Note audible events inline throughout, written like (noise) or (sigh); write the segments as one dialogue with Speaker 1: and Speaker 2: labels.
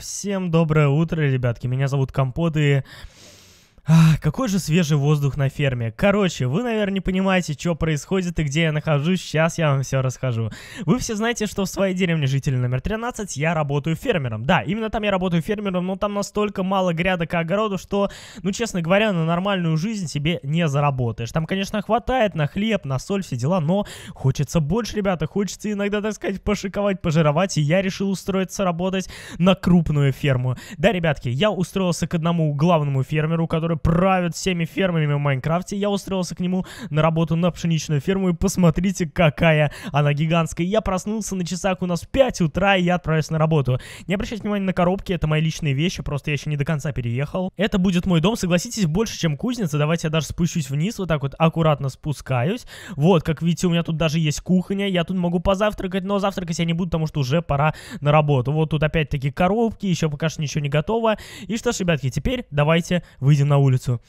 Speaker 1: Всем доброе утро, ребятки. Меня зовут Компоты. и какой же свежий воздух на ферме. Короче, вы, наверное, не понимаете, что происходит и где я нахожусь. Сейчас я вам все расскажу. Вы все знаете, что в своей деревне житель номер 13 я работаю фермером. Да, именно там я работаю фермером, но там настолько мало грядок и огородов, что, ну, честно говоря, на нормальную жизнь себе не заработаешь. Там, конечно, хватает на хлеб, на соль, все дела, но хочется больше, ребята. Хочется иногда, так сказать, пошиковать, пожировать. И я решил устроиться работать на крупную ферму. Да, ребятки, я устроился к одному главному фермеру, который правит всеми фермами в Майнкрафте. Я устроился к нему на работу на пшеничную ферму, и посмотрите, какая она гигантская. Я проснулся на часах у нас в 5 утра, и я отправляюсь на работу. Не обращайте внимания на коробки, это мои личные вещи, просто я еще не до конца переехал. Это будет мой дом, согласитесь, больше, чем кузница. Давайте я даже спущусь вниз, вот так вот аккуратно спускаюсь. Вот, как видите, у меня тут даже есть кухня, я тут могу позавтракать, но завтракать я не буду, потому что уже пора на работу. Вот тут опять-таки коробки, еще пока что ничего не готово. И что ж, ребятки, теперь давайте выйдем на на улицу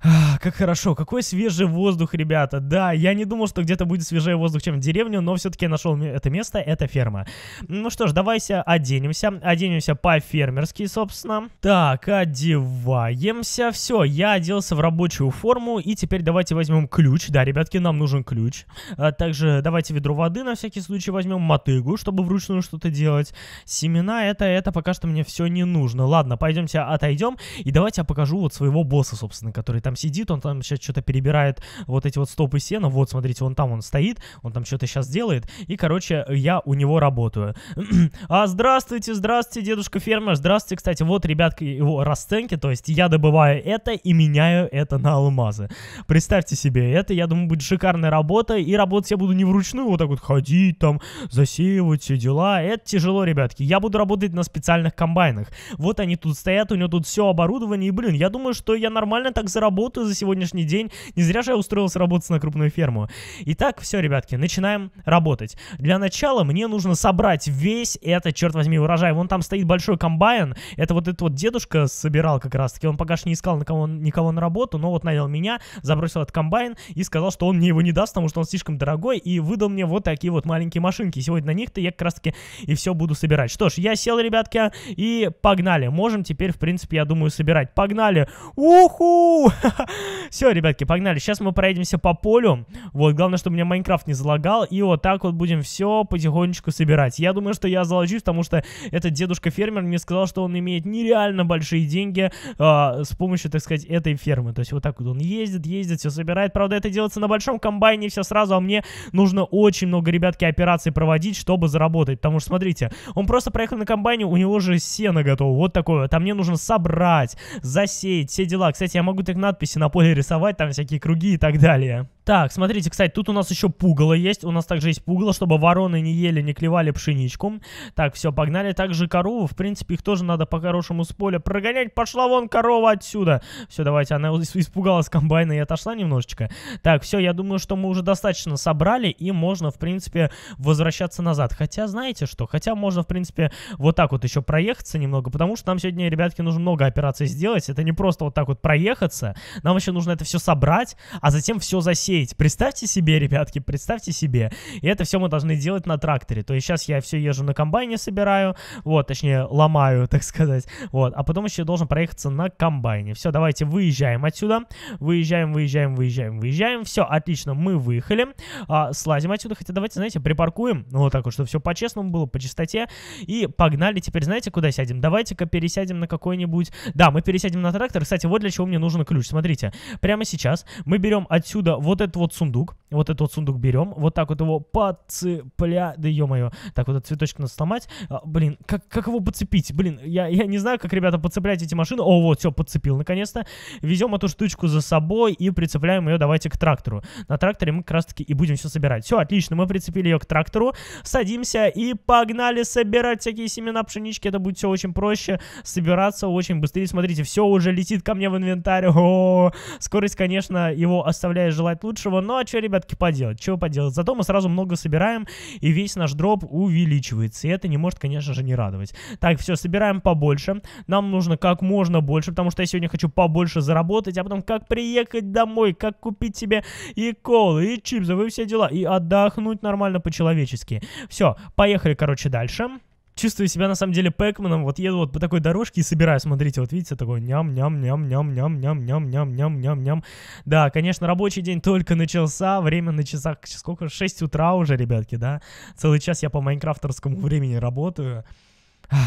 Speaker 1: как хорошо, какой свежий воздух, ребята. Да, я не думал, что где-то будет свежее воздух, чем в деревню, но все-таки я нашел это место, это ферма. Ну что ж, давайте оденемся. Оденемся по-фермерски, собственно. Так, одеваемся. Все, я оделся в рабочую форму, и теперь давайте возьмем ключ. Да, ребятки, нам нужен ключ. А также давайте ведро воды на всякий случай возьмем, мотыгу, чтобы вручную что-то делать. Семена, это, это пока что мне все не нужно. Ладно, пойдемте отойдем, и давайте я покажу вот своего босса, собственно, который там сидит, он там сейчас что-то перебирает вот эти вот стопы сена, вот, смотрите, он там, он стоит, он там что-то сейчас делает, и, короче, я у него работаю. (clears throat) а, здравствуйте, здравствуйте, дедушка фермер, здравствуйте, кстати, вот, ребятки, его расценки, то есть я добываю это и меняю это на алмазы. Представьте себе это, я думаю, будет шикарная работа, и работать я буду не вручную, вот так вот ходить там, засеивать все дела, это тяжело, ребятки, я буду работать на специальных комбайнах. Вот они тут стоят, у него тут все оборудование, и, блин, я думаю, что я нормально так заработаю, работаю за сегодняшний день. Не зря же я устроился работать на крупную ферму. Итак, все, ребятки, начинаем работать. Для начала мне нужно собрать весь этот, черт возьми, урожай. Вон там стоит большой комбайн. Это вот этот вот дедушка собирал как раз-таки. Он пока что не искал никого, никого на работу, но вот навел меня, забросил этот комбайн и сказал, что он мне его не даст, потому что он слишком дорогой, и выдал мне вот такие вот маленькие машинки. Сегодня на них-то я как раз-таки и все буду собирать. Что ж, я сел, ребятки, и погнали. Можем теперь, в принципе, я думаю, собирать. Погнали! Уху! (laughs) (laughs) Все, ребятки, погнали. Сейчас мы проедемся по полю. Вот, главное, чтобы меня Майнкрафт не залагал. И вот так вот будем все потихонечку собирать. Я думаю, что я заложусь, потому что этот дедушка-фермер мне сказал, что он имеет нереально большие деньги а, с помощью, так сказать, этой фермы. То есть вот так вот он ездит, ездит, все собирает. Правда, это делается на большом комбайне, все сразу, а мне нужно очень много, ребятки, операций проводить, чтобы заработать. Потому что, смотрите, он просто проехал на комбайне, у него же сено готово. Вот такое. Там мне нужно собрать, засеять, все дела. Кстати, я могу так на надписи на поле рисовать, там всякие круги и так далее. Так, смотрите, кстати, тут у нас еще пугало есть. У нас также есть пугало, чтобы вороны не ели, не клевали пшеничку. Так, все, погнали. Также корову, в принципе, их тоже надо по-хорошему с поля прогонять. Пошла вон корова отсюда. Все, давайте, она испугалась комбайна и отошла немножечко. Так, все, я думаю, что мы уже достаточно собрали, и можно, в принципе, возвращаться назад. Хотя, знаете что, хотя можно, в принципе, вот так вот еще проехаться немного, потому что нам сегодня, ребятки, нужно много операций сделать. Это не просто вот так вот проехаться. Нам еще нужно это все собрать, а затем все засеять сеять. Представьте себе, ребятки, представьте себе. И это все мы должны делать на тракторе. То есть сейчас я все езжу на комбайне собираю, вот, точнее, ломаю, (laughs) так сказать, вот. А потом еще должен проехаться на комбайне. Все, давайте выезжаем отсюда. Выезжаем, выезжаем, выезжаем, выезжаем. Все, отлично, мы выехали. А, слазим отсюда, хотя давайте, знаете, припаркуем. Ну, вот так вот, чтобы все по-честному было, по чистоте. И погнали теперь, знаете, куда сядем? Давайте-ка пересядем на какой-нибудь... Да, мы пересядем на трактор. Кстати, вот для чего мне нужен ключ. Смотрите, прямо сейчас мы берем отсюда вот это этот вот сундук, вот этот вот сундук берем, вот так вот его подцепля... Да ё-моё. Так, вот этот цветочек надо сломать. А, блин, как, как его подцепить? Блин, я, я не знаю, как, ребята, подцеплять эти машины. О, вот, все, подцепил наконец-то. Везем эту штучку за собой и прицепляем ее, давайте, к трактору. На тракторе мы как раз-таки и будем все собирать. Все, отлично, мы прицепили ее к трактору. Садимся и погнали собирать всякие семена пшенички. Это будет все очень проще. Собираться очень быстрее. Смотрите, все уже летит ко мне в инвентарь. О, скорость, конечно, его оставляет желать лучшего. Но ну, а что, ребята ребятки, поделать? Чего поделать? Зато мы сразу много собираем, и весь наш дроп увеличивается. И это не может, конечно же, не радовать. Так, все, собираем побольше. Нам нужно как можно больше, потому что я сегодня хочу побольше заработать, а потом как приехать домой, как купить себе и колы, и чипсы, и все дела, и отдохнуть нормально по-человечески. Все, поехали, короче, дальше. Дальше чувствую себя на самом деле Пэкманом. Вот еду вот по такой дорожке и собираю. Смотрите, вот видите, такой ням-ням-ням-ням-ням-ням-ням-ням-ням-ням. Да, конечно, рабочий день только начался. Время на часах сколько? 6 утра уже, ребятки, да? Целый час я по майнкрафтерскому времени работаю.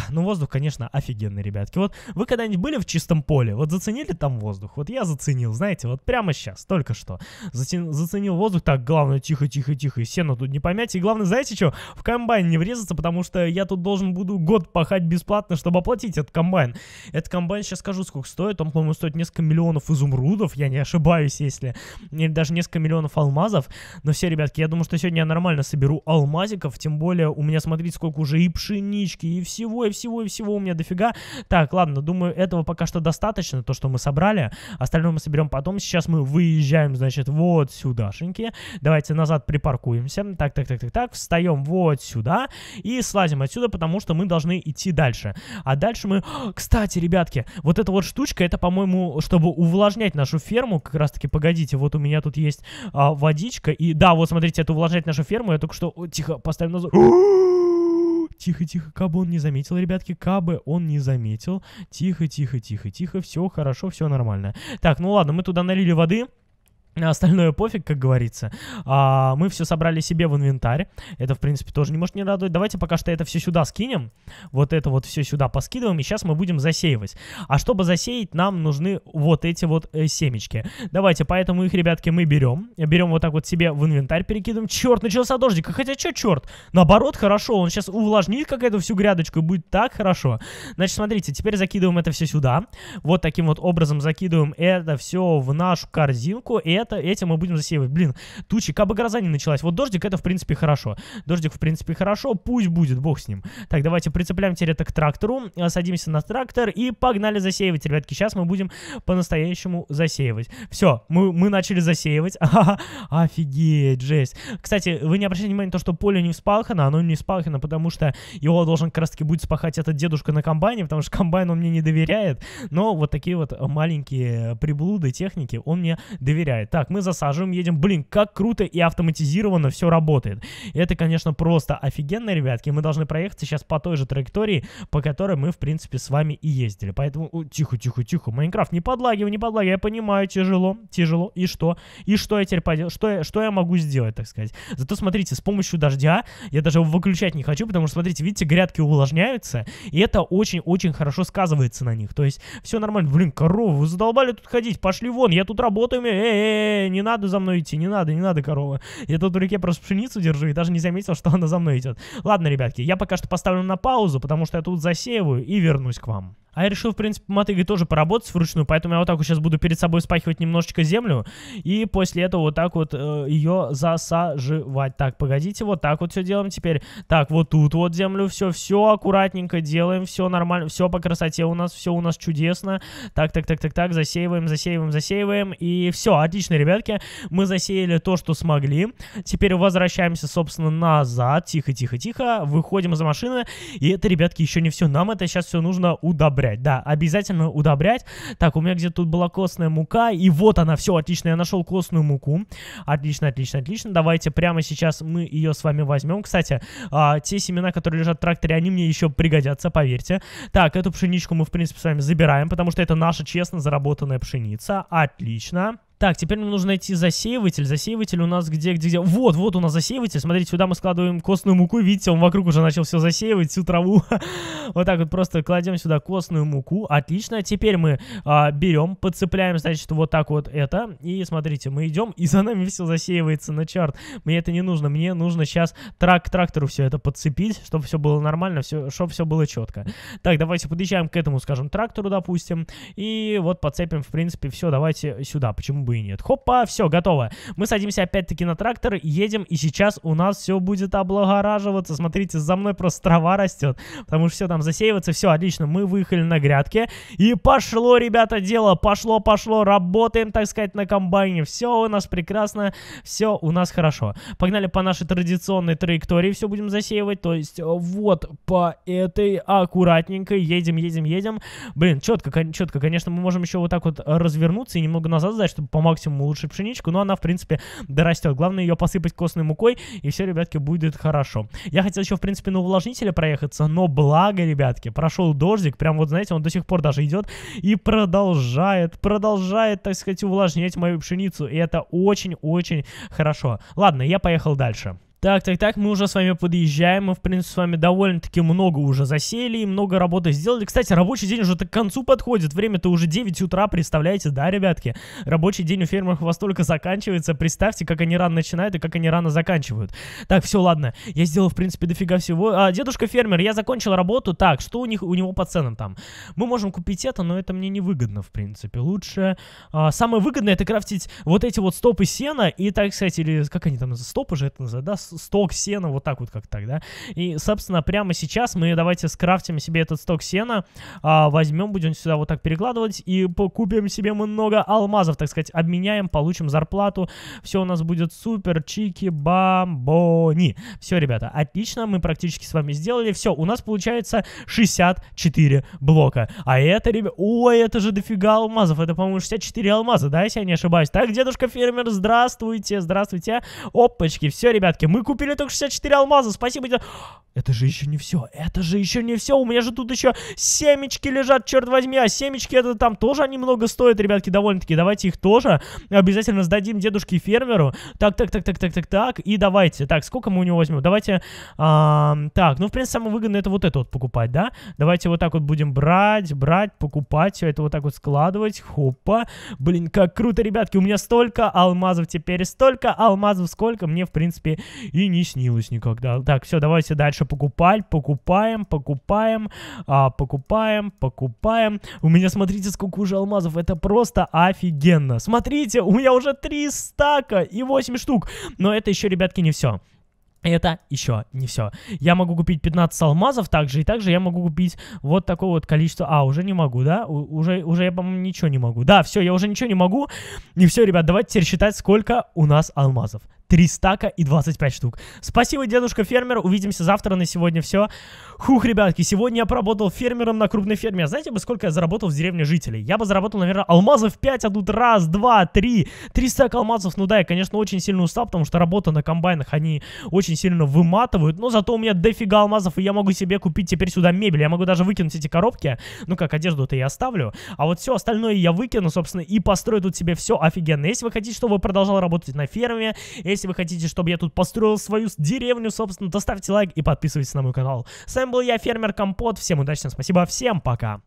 Speaker 1: Ну, воздух, конечно, офигенный, ребятки. Вот вы когда-нибудь были в чистом поле? Вот заценили там воздух? Вот я заценил, знаете, вот прямо сейчас, только что. Заценил, заценил воздух, так, главное, тихо-тихо-тихо, и сено тут не помять. И главное, знаете что? В комбайн не врезаться, потому что я тут должен буду год пахать бесплатно, чтобы оплатить этот комбайн. Этот комбайн, сейчас скажу, сколько стоит. Он, по-моему, стоит несколько миллионов изумрудов, я не ошибаюсь, если... Или даже несколько миллионов алмазов. Но все, ребятки, я думаю, что сегодня я нормально соберу алмазиков, тем более у меня, смотрите, сколько уже и пшенички, и всего всего, и всего, и всего у меня дофига. Так, ладно, думаю, этого пока что достаточно, то, что мы собрали. Остальное мы соберем потом. Сейчас мы выезжаем, значит, вот сюдашеньки. Давайте назад припаркуемся. Так, так, так, так, так. Встаем вот сюда и слазим отсюда, потому что мы должны идти дальше. А дальше мы... (gasps) Кстати, ребятки, вот эта вот штучка, это, по-моему, чтобы увлажнять нашу ферму. Как раз-таки, погодите, вот у меня тут есть а, водичка. И да, вот смотрите, это увлажнять нашу ферму. Я только что... О, тихо, поставим назад. (gasps) (gasps) Тихо-тихо, Кабы он не заметил, ребятки, Кабы он не заметил. Тихо-тихо-тихо-тихо, все хорошо, все нормально. Так, ну ладно, мы туда налили воды на Остальное пофиг, как говорится. А, мы все собрали себе в инвентарь. Это, в принципе, тоже не может не радовать. Давайте пока что это все сюда скинем. Вот это вот все сюда поскидываем. И сейчас мы будем засеивать. А чтобы засеять, нам нужны вот эти вот э, семечки. Давайте, поэтому их, ребятки, мы берем. Берем вот так вот себе в инвентарь, перекидываем. Черт, начался дождик. А хотя, что черт? Наоборот, хорошо. Он сейчас увлажнит какая-то всю грядочку. И будет так хорошо. Значит, смотрите, теперь закидываем это все сюда. Вот таким вот образом закидываем это все в нашу корзинку. И это, этим мы будем засеивать. Блин, тучи, как бы гроза не началась. Вот дождик, это, в принципе, хорошо. Дождик, в принципе, хорошо. Пусть будет, бог с ним. Так, давайте прицепляем теперь это к трактору. Э, садимся на трактор и погнали засеивать, ребятки. Сейчас мы будем по-настоящему засеивать. Все, мы, мы начали засеивать. (laughs) А, офигеть, жесть. Кстати, вы не обращайте внимания на то, что поле не вспахано. Оно не вспахано, потому что его должен как раз-таки будет спахать этот дедушка на комбайне, потому что (laughs) комбайн он мне не доверяет. Но вот такие вот маленькие приблуды, техники он мне доверяет. Так, мы засаживаем, едем. Блин, как круто и автоматизированно все работает. Это, конечно, просто офигенно, ребятки. Мы должны проехать сейчас по той же траектории, по которой мы, в принципе, с вами и ездили. Поэтому, тихо, тихо, тихо. Майнкрафт, не подлагивай, не подлагивай. Я понимаю, тяжело, тяжело. И что? И что я теперь поделаю? Что я, что я могу сделать, так сказать? Зато, смотрите, с помощью дождя, я даже его выключать не хочу, потому что, смотрите, видите, грядки увлажняются, и это очень-очень хорошо сказывается на них. То есть, все нормально. Блин, коровы, вы задолбали тут ходить, пошли вон, я тут работаю, э -э -э «Э, не, надо за мной идти, не надо, не надо, корова. Я тут в руке просто пшеницу держу и даже не заметил, что она за мной идет. Ладно, ребятки, я пока что поставлю на паузу, потому что я тут засеиваю и вернусь к вам. А я решил, в принципе, мотыгой тоже поработать вручную, поэтому я вот так вот сейчас буду перед собой спахивать немножечко землю, и после этого вот так вот э, ее засаживать. Так, погодите, вот так вот все делаем теперь. Так, вот тут вот землю, все, все аккуратненько делаем, все нормально, все по красоте у нас, все у нас чудесно. Так, так, так, так, так, засеиваем, засеиваем, засеиваем, и все, отлично, ребятки, мы засеяли то, что смогли. Теперь возвращаемся, собственно, назад, тихо, тихо, тихо, выходим из машины, и это, ребятки, еще не все, нам это сейчас все нужно удобрять удобрять, да, обязательно удобрять. Так, у меня где-то тут была костная мука, и вот она, все, отлично, я нашел костную муку. Отлично, отлично, отлично. Давайте прямо сейчас мы ее с вами возьмем. Кстати, а, те семена, которые лежат в тракторе, они мне еще пригодятся, поверьте. Так, эту пшеничку мы, в принципе, с вами забираем, потому что это наша честно заработанная пшеница. Отлично. Так, теперь нам нужно найти засеиватель. Засеиватель у нас где, где, где? Вот, вот у нас засеиватель. Смотрите, сюда мы складываем костную муку. Видите, он вокруг уже начал все засеивать, всю траву. (laughs) вот так вот просто кладем сюда костную муку. Отлично. Теперь мы а, берем, подцепляем, значит, вот так вот это. И смотрите, мы идем, и за нами все засеивается на чарт. Мне это не нужно. Мне нужно сейчас трак трактору все это подцепить, чтобы все было нормально, все, чтобы все было четко. Так, давайте подъезжаем к этому, скажем, трактору, допустим. И вот подцепим, в принципе, все. Давайте сюда. Почему бы бы и нет. Хопа, все, готово. Мы садимся опять-таки на трактор, едем, и сейчас у нас все будет облагораживаться. Смотрите, за мной просто трава растет, потому что все там засеивается. Все, отлично, мы выехали на грядке, и пошло, ребята, дело, пошло, пошло, работаем, так сказать, на комбайне. Все у нас прекрасно, все у нас хорошо. Погнали по нашей традиционной траектории, все будем засеивать, то есть э, вот по этой аккуратненько едем, едем, едем. Блин, четко, четко, конечно, мы можем еще вот так вот развернуться и немного назад сдать, чтобы, по по максимуму лучше пшеничку, но она, в принципе, дорастет. Главное ее посыпать костной мукой, и все, ребятки, будет хорошо. Я хотел еще, в принципе, на увлажнителе проехаться, но благо, ребятки, прошел дождик, прям вот, знаете, он до сих пор даже идет и продолжает, продолжает, так сказать, увлажнять мою пшеницу, и это очень-очень хорошо. Ладно, я поехал дальше. Так, так, так, мы уже с вами подъезжаем, мы, в принципе, с вами довольно-таки много уже засели и много работы сделали. Кстати, рабочий день уже к концу подходит, время-то уже 9 утра, представляете, да, ребятки? Рабочий день у фермеров у вас только заканчивается, представьте, как они рано начинают и как они рано заканчивают. Так, все, ладно, я сделал, в принципе, дофига всего. А, дедушка фермер, я закончил работу, так, что у них у него по ценам там? Мы можем купить это, но это мне не выгодно, в принципе, лучше... А, самое выгодное это крафтить вот эти вот стопы сена и, так сказать, или как они там, стопы же это называют, да, сток сена, вот так вот как так, да. И, собственно, прямо сейчас мы давайте скрафтим себе этот сток сена, а, возьмем, будем сюда вот так перекладывать и покупим себе много алмазов, так сказать, обменяем, получим зарплату, все у нас будет супер, чики, бамбони. Все, ребята, отлично, мы практически с вами сделали, все, у нас получается 64 блока, а это, ребята ой, это же дофига алмазов, это, по-моему, 64 алмаза, да, если я не ошибаюсь, так, дедушка фермер, здравствуйте, здравствуйте, опачки, все, ребятки, мы купили только 64 алмаза, спасибо тебе. Это же еще не все, это же еще не все. У меня же тут еще семечки лежат, черт возьми. А семечки это там тоже они много стоят, ребятки, довольно-таки. Давайте их тоже обязательно сдадим дедушке фермеру. Так, так, так, так, так, так, так. И давайте. Так, сколько мы у него возьмем? Давайте... так, ну, в принципе, самое выгодное это вот это вот покупать, да? Давайте вот так вот будем брать, брать, покупать. Все это вот так вот складывать. Хопа. Блин, как круто, ребятки. У меня столько алмазов теперь, столько алмазов, сколько мне, в принципе, и не снилось никогда. Так, все, давайте дальше покупать, покупаем, покупаем, а, покупаем, покупаем. У меня, смотрите, сколько уже алмазов, это просто офигенно. Смотрите, у меня уже 3 стака и 8 штук, но это еще, ребятки, не все. Это еще не все. Я могу купить 15 алмазов также, и также я могу купить вот такое вот количество... А, уже не могу, да? У уже, уже я, по-моему, ничего не могу. Да, все, я уже ничего не могу. И все, ребят, давайте теперь считать, сколько у нас алмазов. 3 стака и 25 штук. Спасибо, дедушка фермер. Увидимся завтра. На сегодня все. Хух, ребятки, сегодня я поработал фермером на крупной ферме. А знаете бы, сколько я заработал в деревне жителей? Я бы заработал, наверное, алмазов 5, а тут раз, два, три. 300 алмазов. Ну да, я, конечно, очень сильно устал, потому что работа на комбайнах, они очень сильно выматывают. Но зато у меня дофига алмазов, и я могу себе купить теперь сюда мебель. Я могу даже выкинуть эти коробки. Ну как, одежду-то я оставлю. А вот все остальное я выкину, собственно, и построю тут себе все офигенно. Если вы хотите, чтобы продолжал работать на ферме, если если вы хотите, чтобы я тут построил свою деревню, собственно, то ставьте лайк и подписывайтесь на мой канал. С вами был я, Фермер Компот. Всем удачи, всем спасибо, всем пока.